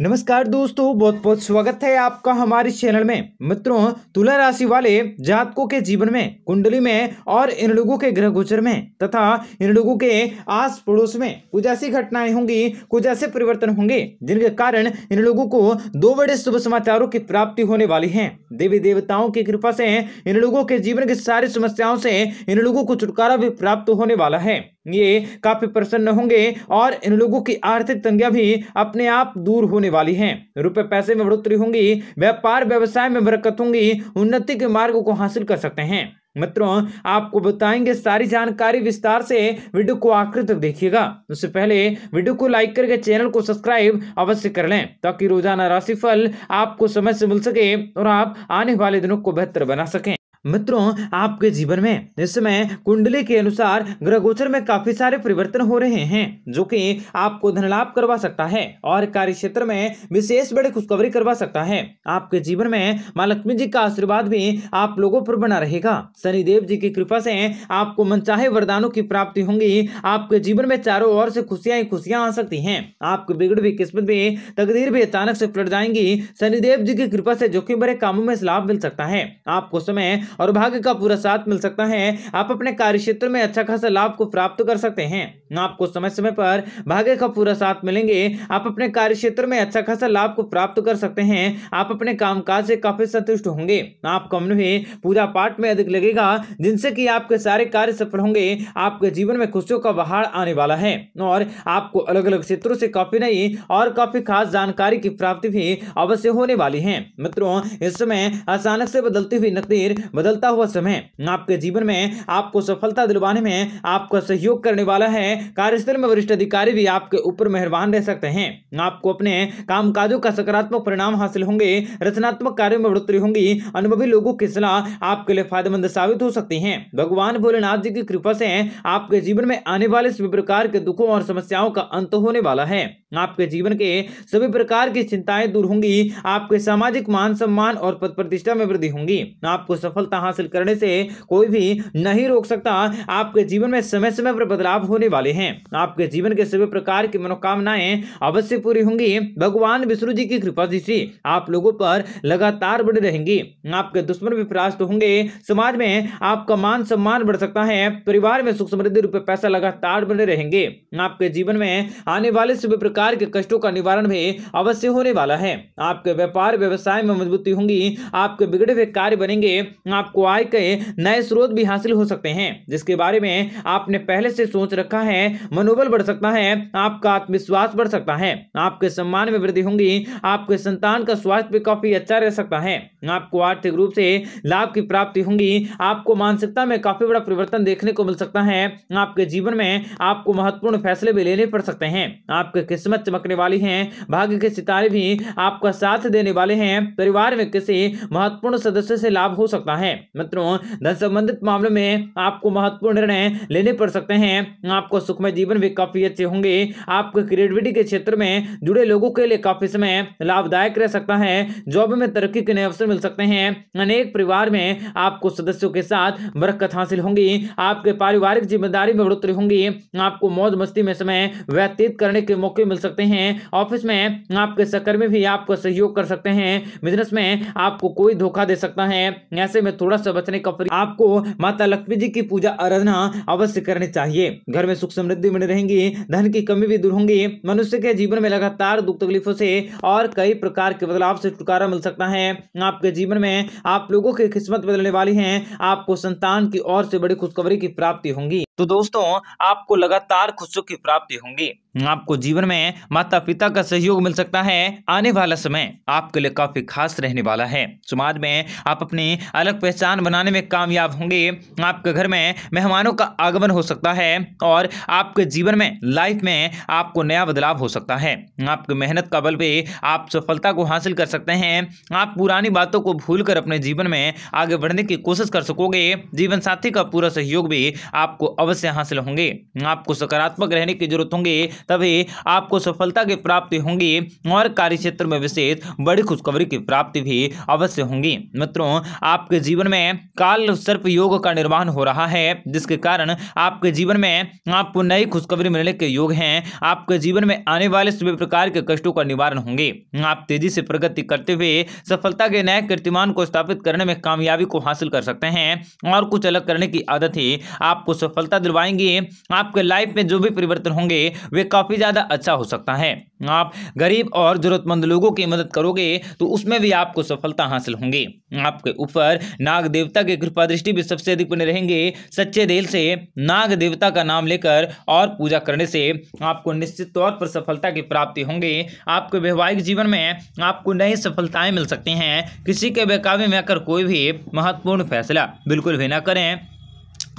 नमस्कार दोस्तों बहुत बहुत स्वागत है आपका हमारे चैनल में मित्रों तुला राशि वाले जातकों के जीवन में कुंडली में और इन लोगों के ग्रह गोचर में तथा इन लोगों के आस पड़ोस में कुछ ऐसी घटनाएं होंगी कुछ ऐसे परिवर्तन होंगे जिनके कारण इन लोगों को दो बड़े शुभ समाचारों की प्राप्ति होने वाली है देवी देवताओं की कृपा से इन लोगों के जीवन की सारी समस्याओं से इन लोगों को छुटकारा भी प्राप्त होने वाला है ये काफी प्रसन्न होंगे और इन लोगों की आर्थिक तंगिया भी अपने आप दूर होने होने वाली है रुपए पैसे में बढ़ोतरी होंगी व्यापार व्यवसाय में बरकत होंगी उन्नति के मार्ग को हासिल कर सकते हैं मित्रों आपको बताएंगे सारी जानकारी विस्तार से वीडियो को आखिर तक देखिएगा उससे पहले वीडियो को लाइक करके चैनल को सब्सक्राइब अवश्य कर लें ताकि रोजाना राशिफल आपको समय से मिल सके और आप आने वाले दिनों को बेहतर बना सकें मित्रों आपके जीवन में इस समय कुंडली के अनुसार ग्रह गोचर में काफी सारे परिवर्तन हो रहे हैं जो कि आपको धन लाभ करवा सकता है और कार्य क्षेत्र में विशेष बड़ी खुशखबरी करवा सकता है आपके जीवन में माँ लक्ष्मी जी का आशीर्वाद भी आप लोगों पर बना रहेगा शनिदेव जी की कृपा से आपको मनचाहे वरदानों की प्राप्ति होंगी आपके जीवन में चारों ओर से खुशियां ही खुशियां आ सकती है आपकी बिगड़ भी किस्मत भी तकदीर भी अचानक से पलट जाएंगी शनिदेव जी की कृपा से जोखिम भरे कामों में लाभ मिल सकता है आपको समय और भाग्य का पूरा साथ मिल सकता है आप अपने कार्य क्षेत्र में अच्छा खासा लाभ को प्राप्त कर सकते हैं आपको समय समय पर भाग्य का पूरा साथ मिलेंगे आप अपने कार्य क्षेत्र में अच्छा खासा लाभ को प्राप्त कर सकते हैं आप अपने काम से काफी संतुष्ट होंगे आप कम पूजा पाठ में अधिक लगेगा जिनसे की आपके सारे कार्य सफल होंगे आपके जीवन में खुशियों का बहाड़ आने वाला है और आपको अलग अलग क्षेत्रों से काफी नई और काफी खास जानकारी की प्राप्ति भी अवश्य होने वाली है मित्रों इस समय अचानक से बदलती हुई नकदीर बदलता हुआ समय आपके जीवन में आपको सफलता दिलवाने में आपका सहयोग करने वाला है कार्यस्थल में वरिष्ठ अधिकारी भी आपके ऊपर मेहरबान रह सकते हैं आपको अपने काम का सकारात्मक परिणाम हासिल होंगे रचनात्मक कार्यो में बढ़ोतरी होंगी अनुभवी लोगों की सलाह आपके लिए फायदेमंद साबित हो सकती है भगवान भोलेनाथ जी की कृपा से आपके जीवन में आने वाले सभी प्रकार के दुखों और समस्याओं का अंत होने वाला है आपके जीवन के सभी प्रकार की चिंताएं दूर होंगी आपके सामाजिक मान सम्मान और पद प्रतिष्ठा में वृद्धि होंगी आपको सफलता हासिल करने से कोई भी नहीं रोक सकता आपके जीवन में समय समय पर बदलाव होने वाले हैं आपके जीवन के सभी प्रकार की मनोकामनाएं अवश्य पूरी होंगी भगवान विष्णु जी की कृपा दृष्टि आप लोगों पर लगातार बढ़ी रहेंगी आपके दुश्मन भी परास्त होंगे समाज में आपका मान सम्मान बढ़ सकता है परिवार में सुख समृद्धि रूप पैसा लगातार बने रहेंगे आपके जीवन में आने वाले सभी प्रकार प्रकार के कष्टों का निवारण भी अवश्य होने वाला है आपके व्यापार व्यवसाय में मजबूती होंगी आपके बिगड़े हुए कार्य बनेंगे आपको आय के नए स्रोत भी हासिल हो सकते हैं जिसके बारे में आपने पहले से सोच रखा है मनोबल बढ़ सकता है आपका आत्मविश्वास बढ़ सकता है आपके सम्मान में वृद्धि होंगी आपके संतान का स्वास्थ्य भी काफी अच्छा रह सकता है आपको आर्थिक रूप से लाभ की प्राप्ति होंगी आपको मानसिकता में काफी बड़ा परिवर्तन देखने को मिल सकता है आपके जीवन में आपको महत्वपूर्ण फैसले भी लेने पड़ सकते हैं आपके किस्मत किस्मत चमकने वाली है भाग्य के सितारे भी आपका साथ देने वाले हैं परिवार में किसी महत्वपूर्ण सदस्य से लाभ हो सकता है मित्रों धन संबंधित मामलों में आपको महत्वपूर्ण निर्णय लेने पड़ सकते हैं आपको सुखमय जीवन भी काफी अच्छे होंगे आपके क्रिएटिविटी के क्षेत्र में जुड़े लोगों के लिए काफी समय लाभदायक रह सकता है जॉब में तरक्की के नए अवसर मिल सकते हैं अनेक परिवार में आपको सदस्यों के साथ बरकत हासिल होंगी आपके पारिवारिक जिम्मेदारी में बढ़ोतरी होंगी आपको मौज मस्ती में समय व्यतीत करने के मौके मिल सकते हैं ऑफिस में आपके सहकर्मी भी आपको सहयोग कर सकते हैं बिजनेस में आपको कोई धोखा दे सकता है ऐसे में थोड़ा सा बचने का आपको माता लक्ष्मी जी की पूजा आराधना अवश्य करनी चाहिए घर में सुख समृद्धि बनी रहेंगी धन की कमी भी दूर होंगी मनुष्य के जीवन में लगातार दुख तकलीफों से और कई प्रकार के बदलाव से छुटकारा मिल सकता है आपके जीवन में आप लोगों की किस्मत बदलने वाली है आपको संतान की और से बड़ी खुशखबरी की प्राप्ति होंगी तो दोस्तों आपको लगातार खुशियों की प्राप्ति होंगी आपको जीवन में माता पिता का सहयोग मिल सकता है आने वाला समय आपके लिए काफी खास रहने वाला है समाज में आप अपनी अलग पहचान बनाने में कामयाब होंगे आपके घर में मेहमानों का आगमन हो सकता है और आपके जीवन में लाइफ में आपको नया बदलाव हो सकता है आपकी मेहनत का बल पे आप सफलता को हासिल कर सकते हैं आप पुरानी बातों को भूल अपने जीवन में आगे बढ़ने की कोशिश कर सकोगे जीवन साथी का पूरा सहयोग भी आपको अवश्य हासिल होंगे आपको सकारात्मक रहने की जरूरत होंगी तभी आपको सफलता की प्राप्ति होंगी और कार्य क्षेत्र में विशेष बड़ी खुशखबरी की प्राप्ति भी अवश्य होंगी मित्रों आपके जीवन में काल सर्प योग का निर्माण हो रहा है जिसके कारण आपके जीवन में आपको नई खुशखबरी मिलने के योग हैं आपके जीवन में आने वाले सभी प्रकार के कष्टों का निवारण होंगे आप तेजी से प्रगति करते हुए सफलता के नए कीर्तिमान को स्थापित करने में कामयाबी को हासिल कर सकते हैं और कुछ अलग करने की आदत ही आपको सफलता सफलता दिलवाएंगे आपके लाइफ में जो भी परिवर्तन होंगे वे काफ़ी ज़्यादा अच्छा हो सकता है आप गरीब और ज़रूरतमंद लोगों की मदद करोगे तो उसमें भी आपको सफलता हासिल होंगे आपके ऊपर नाग देवता की कृपा दृष्टि भी सबसे अधिक बने रहेंगे सच्चे दिल से नाग देवता का नाम लेकर और पूजा करने से आपको निश्चित तौर पर सफलता की प्राप्ति होंगे आपके वैवाहिक जीवन में आपको नई सफलताएं मिल सकती हैं किसी के बेकाबे में आकर कोई भी महत्वपूर्ण फैसला बिल्कुल भी ना करें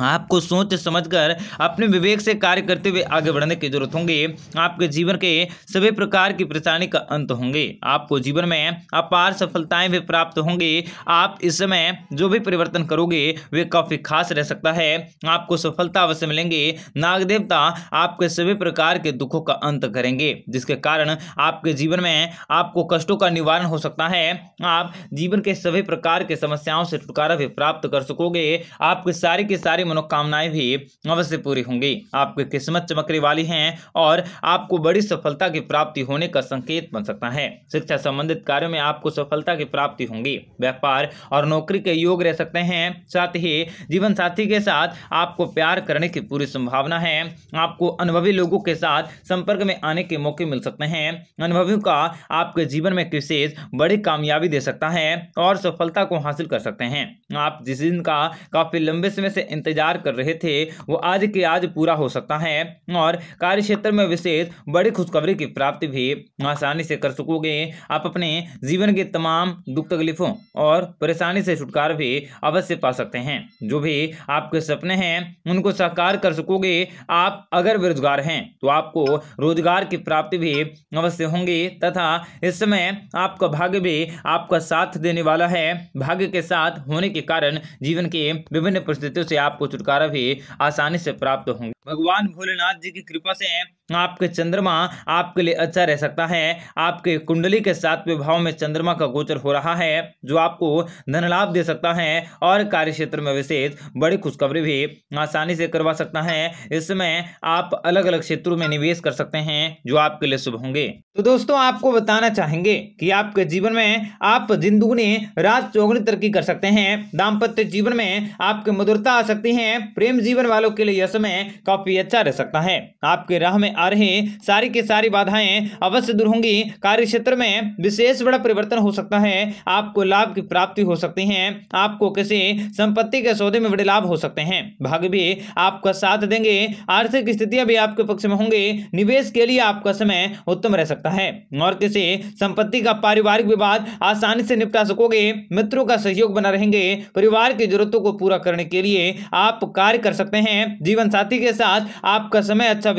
आपको सोच समझकर अपने विवेक से कार्य करते हुए आगे बढ़ने की जरूरत होंगी आपके जीवन के सभी प्रकार की परेशानी का अंत होंगे आपको जीवन में अपार सफलताएं भी प्राप्त होंगी आप इस समय जो भी परिवर्तन करोगे वे काफी खास रह सकता है आपको सफलता अवश्य मिलेंगे नाग देवता आपके सभी प्रकार के दुखों का अंत करेंगे जिसके कारण आपके जीवन में आपको कष्टों का निवारण हो सकता है आप जीवन के सभी प्रकार के समस्याओं से छुटकारा भी प्राप्त कर सकोगे आपके सारी की सारी सारी मनोकामनाएं भी अवश्य पूरी होंगी आपकी किस्मत चमकने वाली है और आपको बड़ी सफलता की प्राप्ति होने का संकेत बन सकता है शिक्षा संबंधित कार्यों में आपको सफलता की प्राप्ति होंगी व्यापार और नौकरी के योग रह सकते हैं साथ ही जीवन साथी के साथ आपको प्यार करने की पूरी संभावना है आपको अनुभवी लोगों के साथ संपर्क में आने के मौके मिल सकते हैं अनुभवियों का आपके जीवन में विशेष बड़ी कामयाबी दे सकता है और सफलता को हासिल कर सकते हैं आप जिस दिन का काफी लंबे समय से इंतजार इंतजार कर रहे थे वो आज के आज पूरा हो सकता है और कार्य क्षेत्र में विशेष बड़ी खुशखबरी की प्राप्ति भी आसानी से कर सकोगे आप अपने जीवन के तमाम दुख तकलीफों और परेशानी से छुटकारा भी अवश्य पा सकते हैं जो भी आपके सपने हैं उनको साकार कर सकोगे आप अगर बेरोजगार हैं तो आपको रोजगार की प्राप्ति भी अवश्य होंगी तथा इस समय आपका भाग्य भी आपका साथ देने वाला है भाग्य के साथ होने के कारण जीवन के विभिन्न परिस्थितियों से आपको आपको छुटकारा भी आसानी से प्राप्त होंगे भगवान भोलेनाथ जी की कृपा से आपके चंद्रमा आपके लिए अच्छा रह सकता है आपके कुंडली के साथ विभाव में चंद्रमा का गोचर हो रहा है जो आपको धन लाभ दे सकता है और कार्य क्षेत्र में विशेष बड़ी खुशखबरी भी आसानी से करवा सकता है इसमें आप अलग अलग क्षेत्रों में निवेश कर सकते हैं जो आपके लिए शुभ होंगे तो दोस्तों आपको बताना चाहेंगे कि आपके जीवन में आप दिन दुगुनी रात चौगनी तरक्की कर सकते हैं दाम्पत्य जीवन में आपकी मधुरता आ सकती है प्रेम जीवन वालों के लिए यह समय काफी अच्छा रह सकता है आपके राह में आ रही सारी की सारी बाधाएं अवश्य दूर होंगी कार्य क्षेत्र में विशेष बड़ा परिवर्तन हो सकता है आपको लाभ की प्राप्ति हो सकती है आपको किसी संपत्ति के सौदे में बड़े लाभ हो सकते हैं भाग्य भी आपका साथ देंगे आर्थिक स्थितियां भी आपके पक्ष में होंगे निवेश के लिए आपका समय उत्तम रह सकता है और किसी संपत्ति का पारिवारिक विवाद आसानी से निपटा सकोगे मित्रों का सहयोग बना रहेंगे परिवार की जरूरतों को पूरा करने के लिए आप कार्य कर सकते हैं जीवन साथी के साथ आपका समय अच्छा